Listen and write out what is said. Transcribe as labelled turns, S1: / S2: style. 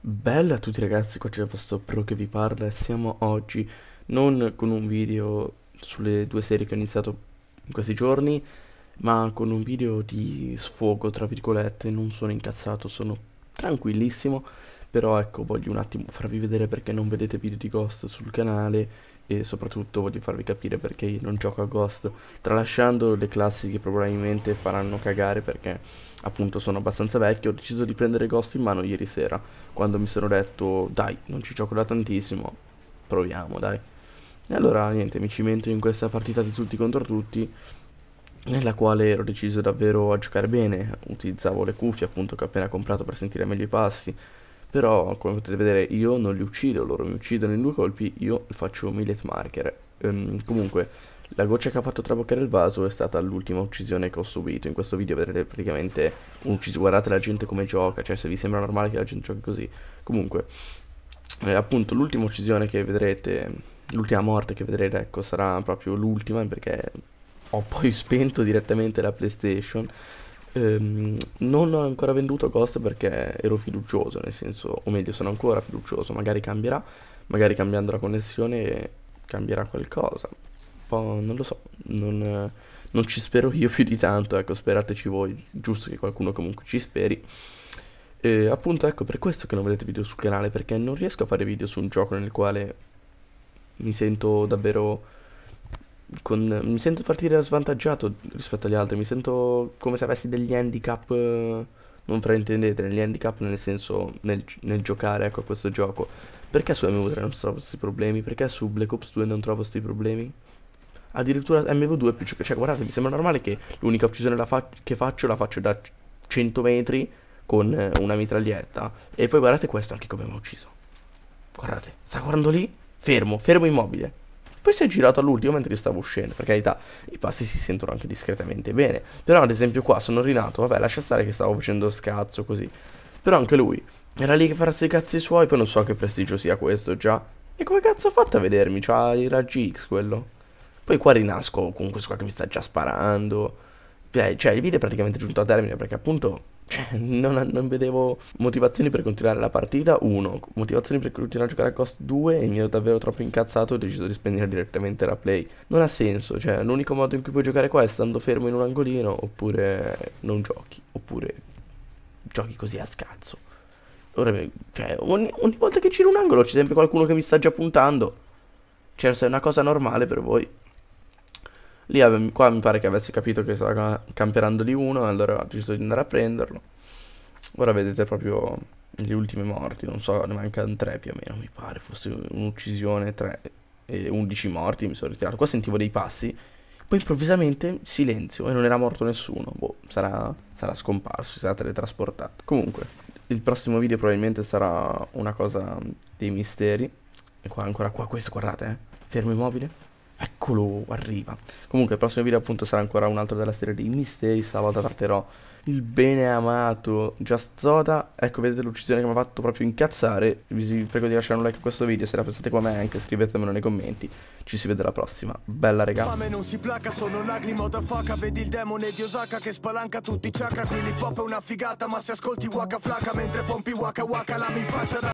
S1: Bella a tutti ragazzi, qua c'è il vostro pro che vi parla e siamo oggi non con un video sulle due serie che ho iniziato in questi giorni, ma con un video di sfogo, tra virgolette, non sono incazzato, sono tranquillissimo però ecco voglio un attimo farvi vedere perché non vedete video di Ghost sul canale e soprattutto voglio farvi capire perché non gioco a Ghost tralasciando le classi che probabilmente faranno cagare perché appunto sono abbastanza vecchio ho deciso di prendere Ghost in mano ieri sera quando mi sono detto dai non ci gioco da tantissimo proviamo dai e allora niente mi cimento in questa partita di tutti contro tutti nella quale ero deciso davvero a giocare bene, utilizzavo le cuffie appunto che ho appena comprato per sentire meglio i passi, però come potete vedere io non li uccido, loro mi uccidono in due colpi, io faccio millet marker. Um, comunque la goccia che ha fatto traboccare il vaso è stata l'ultima uccisione che ho subito. In questo video vedrete praticamente un'uccisione. Guardate la gente come gioca, cioè se vi sembra normale che la gente giochi così. Comunque, eh, appunto, l'ultima uccisione che vedrete, l'ultima morte che vedrete, ecco, sarà proprio l'ultima perché ho poi spento direttamente la PlayStation Ehm, non ho ancora venduto Ghost perché ero fiducioso, nel senso, o meglio, sono ancora fiducioso, magari cambierà, magari cambiando la connessione cambierà qualcosa. Poi non lo so, non, non ci spero io più di tanto, ecco, sperateci voi, giusto che qualcuno comunque ci speri. E appunto ecco per questo che non vedete video sul canale, perché non riesco a fare video su un gioco nel quale mi sento davvero con, mi sento partire svantaggiato rispetto agli altri, mi sento come se avessi degli handicap, eh, non fraintendete, degli handicap nel senso nel, nel giocare ecco, a questo gioco. Perché su MV3 non trovo questi problemi? Perché su Black Ops 2 non trovo questi problemi? Addirittura MV2 è più cioè guardate, mi sembra normale che l'unica uccisione fa che faccio la faccio da 100 metri con eh, una mitraglietta. E poi guardate questo anche come mi ha ucciso. Guardate, sta guardando lì, fermo, fermo immobile. Poi si è girato all'ultimo mentre io stavo uscendo, per carità, i passi si sentono anche discretamente bene. Però ad esempio qua sono rinato, vabbè lascia stare che stavo facendo scazzo così. Però anche lui era lì che farsi i cazzi suoi, poi non so che prestigio sia questo già. E come cazzo ha fatto a vedermi? C'ha i raggi X quello. Poi qua rinasco con questo qua che mi sta già sparando. Cioè, cioè, il video è praticamente giunto a termine perché appunto cioè, non, non, vedevo motivazioni per continuare la partita, uno, motivazioni per continuare a giocare a cost 2 e mi ero davvero troppo incazzato ho deciso di spegnere direttamente la play. Non ha senso, cioè, l'unico modo in cui puoi giocare qua è stando fermo in un angolino oppure non giochi, oppure giochi così a scazzo. Ora, cioè, ogni, ogni volta che giro un angolo c'è sempre qualcuno che mi sta già puntando. Cioè, se è una cosa normale per voi. Lì qua mi pare che avessi capito che stava camperando lì uno, allora ho deciso di andare a prenderlo. Ora vedete proprio le ultime morti, non so, ne mancano tre più o meno, mi pare, fosse un'uccisione, tre e undici morti, mi sono ritirato. Qua sentivo dei passi, poi improvvisamente silenzio e non era morto nessuno. Boh, sarà, sarà scomparso, sarà teletrasportato. Comunque, il prossimo video probabilmente sarà una cosa dei misteri. E qua ancora qua questo, guardate, eh. Fermo immobile. Eccolo, arriva. Comunque, il prossimo video appunto sarà ancora un altro della serie di misteri. Stavolta tratterò il bene amato Just Zoda. Ecco, vedete l'uccisione che mi ha fatto proprio incazzare. Vi prego di lasciare un like a questo video. Se la pensate come me, anche scrivetemelo nei commenti. Ci si vede alla prossima. Bella, regà. Fame non si placa, sono lacrime da faca. Vedi il demone di Osaka che spalanca tutti i chakra. Quindi pop è una figata, ma se ascolti waka flaca mentre pompi waka waka, la mi faccia da.